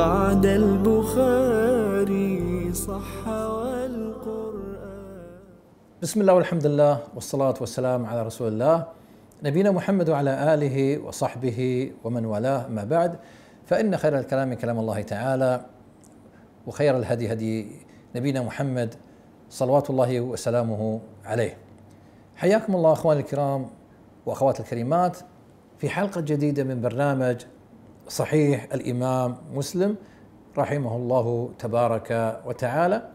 بعد البخاري صح والقرآن بسم الله والحمد لله والصلاة والسلام على رسول الله نبينا محمد وعلى آله وصحبه ومن والاه ما بعد فإن خير الكلام كلام الله تعالى وخير الهدي هدي نبينا محمد صلوات الله وسلامه عليه حياكم الله أخواني الكرام وأخواتي الكريمات في حلقة جديدة من برنامج صحيح الامام مسلم رحمه الله تبارك وتعالى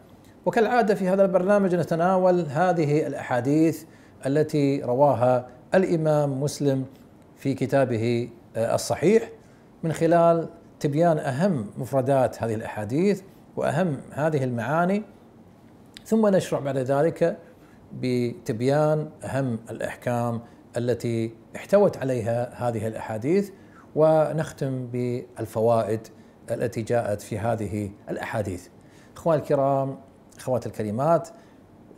وكالعاده في هذا البرنامج نتناول هذه الاحاديث التي رواها الامام مسلم في كتابه آه، الصحيح من خلال تبيان اهم مفردات هذه الاحاديث واهم هذه المعاني ثم نشرع بعد ذلك بتبيان اهم الاحكام التي احتوت عليها هذه الاحاديث ونختم بالفوائد التي جاءت في هذه الاحاديث. اخواني الكرام، اخوات الكلمات،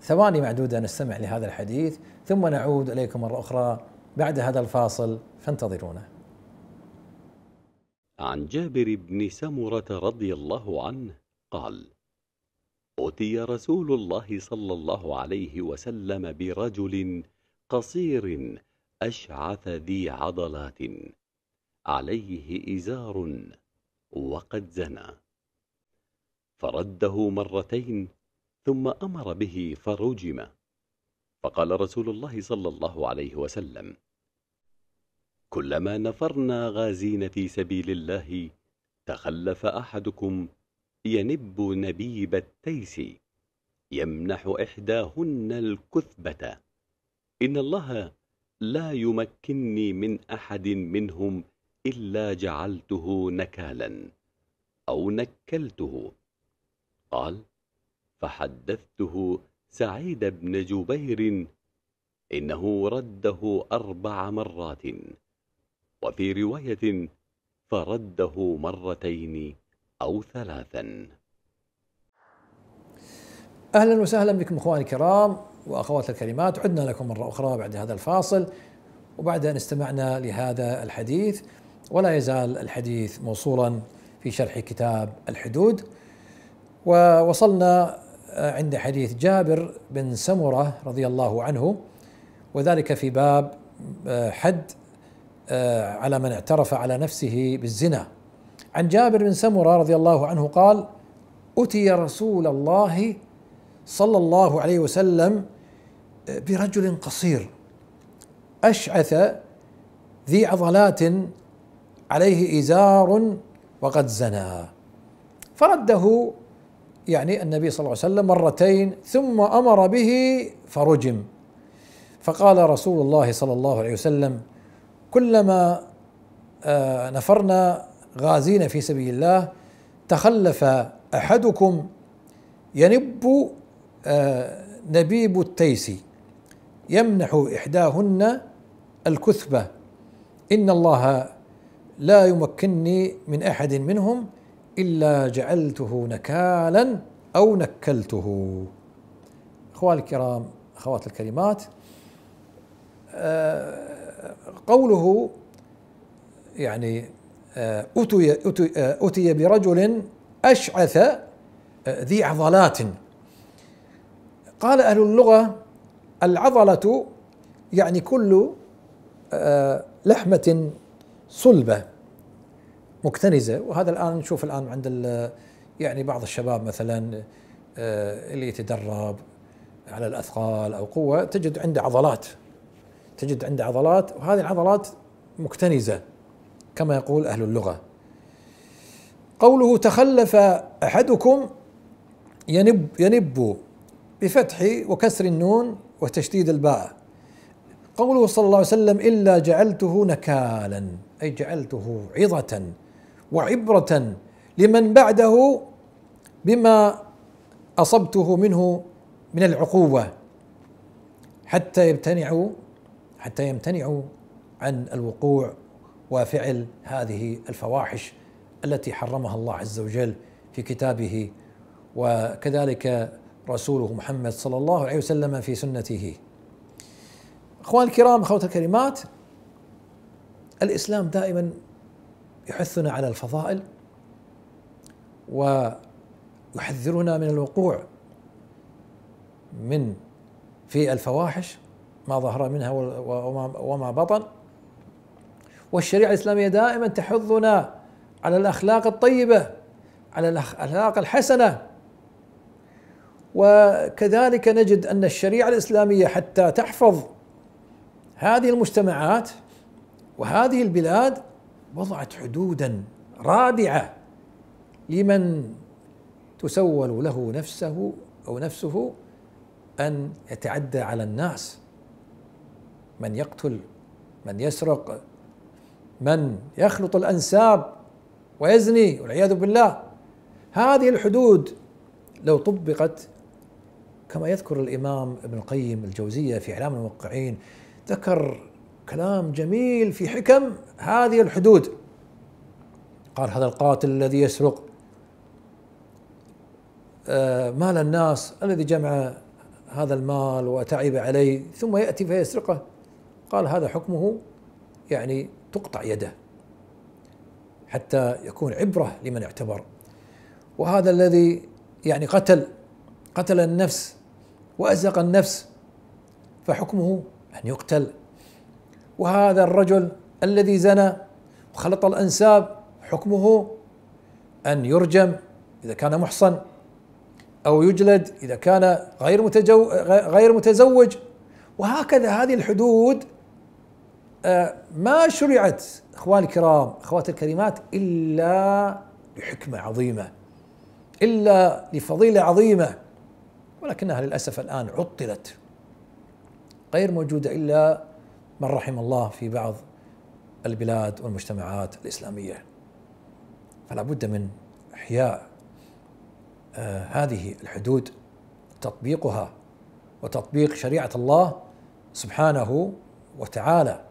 ثواني معدوده نستمع لهذا الحديث ثم نعود اليكم مره اخرى بعد هذا الفاصل فانتظرونا. عن جابر بن سمره رضي الله عنه قال: أُتي رسول الله صلى الله عليه وسلم برجل قصير أشعث ذي عضلات عليه إزار وقد زنى فرده مرتين ثم أمر به فرجم فقال رسول الله صلى الله عليه وسلم كلما نفرنا غازين في سبيل الله تخلف أحدكم ينب نبيب التيس يمنح إحداهن الكثبة إن الله لا يمكنني من أحد منهم إلا جعلته نكالا أو نكلته قال فحدثته سعيد بن جبير إنه رده أربع مرات وفي رواية فرده مرتين أو ثلاثا أهلا وسهلا بكم أخواني الكرام وأخوات الكريمات عدنا لكم مرة أخرى بعد هذا الفاصل وبعد أن استمعنا لهذا الحديث ولا يزال الحديث موصولا في شرح كتاب الحدود ووصلنا آه، عند حديث جابر بن سمره رضي الله عنه وذلك في باب آه، حد آه، على من اعترف على نفسه بالزنا عن جابر بن سمره رضي الله عنه قال اتي رسول الله صلى الله عليه وسلم برجل قصير اشعث ذي عضلات عليه إزار وقد زنى فرده يعني النبي صلى الله عليه وسلم مرتين ثم أمر به فرجم فقال رسول الله صلى الله عليه وسلم كلما آه، نفرنا غازين في سبيل الله تخلف احدكم ينب آه، نبيب التيس يمنح احداهن الكثبه ان الله لا يمكنني من احد منهم الا جعلته نكالا او نكلته. اخواني الكرام اخوات الكريمات آه، قوله يعني آه، أتي, آه، أتي برجل أشعث ذي عضلات قال أهل اللغة العضلة يعني كل لحمة صلبه مكتنزه وهذا الان نشوف الان عند يعني بعض الشباب مثلا آه، اللي يتدرب على الاثقال او قوه تجد عنده عضلات تجد عنده عضلات وهذه العضلات مكتنزه كما يقول اهل اللغه قوله تخلف احدكم ينب ينب بفتح وكسر النون وتشديد الباء قوله صلى الله عليه وسلم إلا جعلته نكالا أي جعلته عظة وعبرة لمن بعده بما أصبته منه من العقوبة حتى يمتنعوا حتى يمتنعوا عن الوقوع وفعل هذه الفواحش التي حرمها الله عز وجل في كتابه وكذلك رسوله محمد صلى الله عليه وسلم في سنته اخواني الكرام اخوات الكريمات الاسلام دائما يحثنا على الفضائل ويحذرنا من الوقوع من في الفواحش ما ظهر منها وما بطن والشريعه الاسلاميه دائما تحثنا على الاخلاق الطيبه على الاخلاق الحسنه وكذلك نجد ان الشريعه الاسلاميه حتى تحفظ هذه المجتمعات وهذه البلاد وضعت حدودا رادعه لمن تسول له نفسه او نفسه ان يتعدى على الناس من يقتل من يسرق من يخلط الانساب ويزني والعياذ بالله هذه الحدود لو طبقت كما يذكر الامام ابن القيم الجوزيه في اعلام الموقعين ذكر كلام جميل في حكم هذه الحدود قال هذا القاتل الذي يسرق آه، مال الناس الذي جمع هذا المال وتعب عليه ثم يأتي فيسرقه قال هذا حكمه يعني تقطع يده حتى يكون عبرة لمن اعتبر وهذا الذي يعني قتل قتل النفس وأزق النفس فحكمه أن يقتل وهذا الرجل الذي زنى وخلط الأنساب حكمه أن يرجم إذا كان محصن أو يجلد إذا كان غير متجو غير متزوج وهكذا هذه الحدود آه، ما شرعت اخواني الكرام اخواتي الكريمات الا لحكمه عظيمه الا لفضيله عظيمه ولكنها للاسف الان عطلت غير موجودة إلا من رحم الله في بعض البلاد والمجتمعات الإسلامية فلا بد من إحياء آه، هذه الحدود تطبيقها وتطبيق شريعة الله سبحانه وتعالى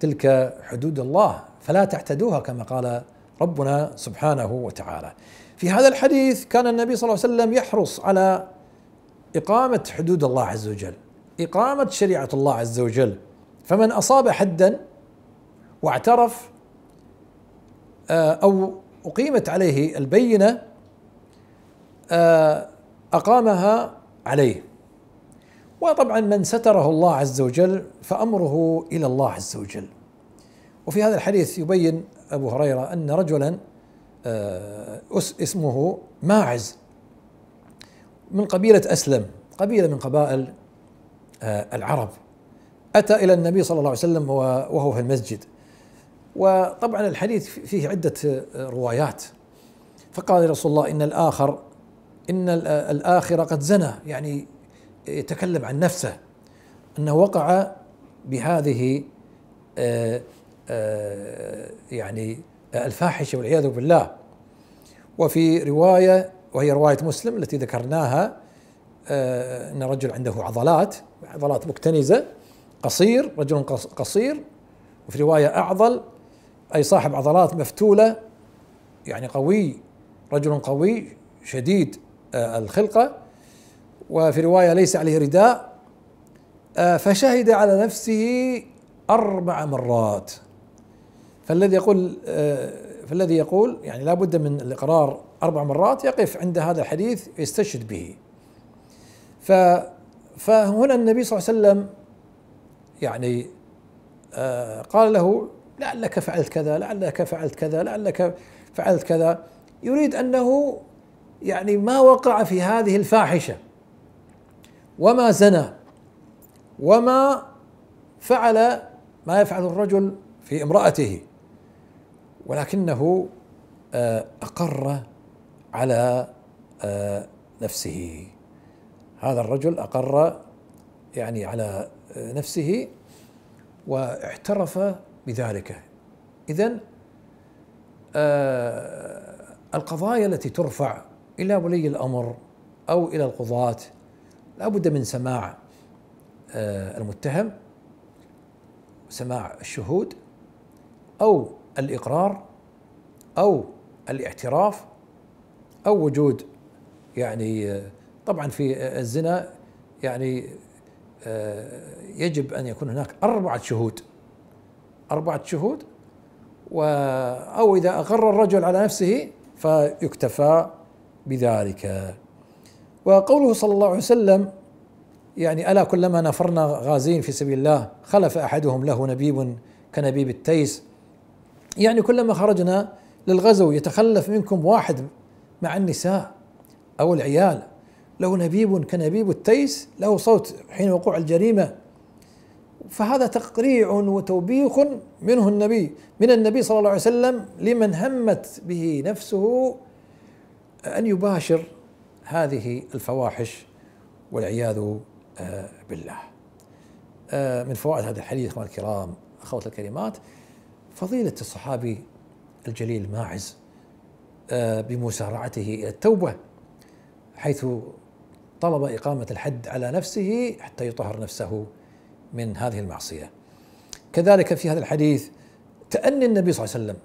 تلك حدود الله فلا تعتدوها كما قال ربنا سبحانه وتعالى في هذا الحديث كان النبي صلى الله عليه وسلم يحرص على إقامة حدود الله عز وجل إقامة شريعة الله عز وجل فمن أصاب حدا واعترف آه، أو أقيمت عليه البينة آه، أقامها عليه وطبعا من ستره الله عز وجل فأمره إلى الله عز وجل وفي هذا الحديث يبين أبو هريرة أن رجلا آه، اسمه ماعز من قبيلة أسلم قبيلة من قبائل آه، العرب أتى إلى النبي صلى الله عليه وسلم وهو في المسجد وطبعا الحديث فيه عدة آه، روايات فقال رسول الله إن الآخر إن آه، الآخر قد زنى يعني يتكلم عن نفسه أنه وقع بهذه يعني الفاحشة والعياذ بالله وفي رواية وهي رواية مسلم التي ذكرناها آه، ان رجل عنده عضلات عضلات مكتنزه قصير رجل قصير وفي روايه اعضل اي صاحب عضلات مفتوله يعني قوي رجل قوي شديد آه، الخلقه وفي روايه ليس عليه رداء آه، فشهد على نفسه اربع مرات فالذي يقول فالذي يقول يعني لابد من الاقرار اربع مرات يقف عند هذا الحديث يستشهد به ف فهنا النبي صلى الله عليه وسلم يعني آه، قال له لعلك فعلت كذا لعلك فعلت كذا لعلك فعلت كذا يريد انه يعني ما وقع في هذه الفاحشه وما زنى وما فعل ما يفعل الرجل في امرأته ولكنه آه، أقر على آه، نفسه هذا الرجل اقر يعني على نفسه واعترف بذلك اذا آه، القضايا التي ترفع الى ولي الامر او الى القضاه لابد من سماع آه، المتهم سماع الشهود او الاقرار او الاعتراف او وجود يعني آه، طبعا في الزنا يعني آه، يجب أن يكون هناك أربعة شهود أربعة شهود و أو إذا أقر الرجل على نفسه فيكتفى بذلك وقوله صلى الله عليه وسلم يعني ألا كلما نفرنا غازين في سبيل الله خلف أحدهم له نبيب كنبيب التيس يعني كلما خرجنا للغزو يتخلف منكم واحد مع النساء أو العيال له نبيب كنبيب التيس له صوت حين وقوع الجريمة فهذا تقريع وتوبيخ منه النبي من النبي صلى الله عليه وسلم لمن همت به نفسه أن يباشر هذه الفواحش والعياذ آه، بالله آه، من فوائد هذا الحديث اخواني الكرام اخوات الكريمات فضيله الصحابي الجليل ماعز آه، بمسارعته الى التوبه حيث طلب إقامة الحد على نفسه حتى يطهر نفسه من هذه المعصية كذلك في هذا الحديث تأني النبي صلى الله عليه وسلم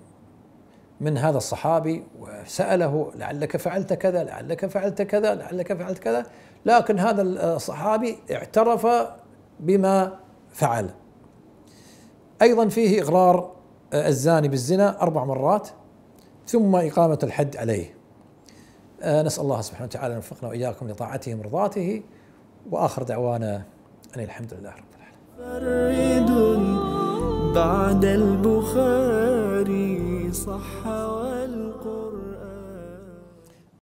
من هذا الصحابي وسأله لعلك فعلت كذا لعلك فعلت كذا لعلك فعلت كذا لكن هذا الصحابي اعترف بما فعل أيضا فيه إغرار الزاني بالزنا أربع مرات ثم إقامة الحد عليه آه، نسأل الله سبحانه وتعالى أن يوفقنا وإياكم لطاعته ومرضاته وآخر دعوانا أن الحمد لله رب العالمين بعد البخاري صح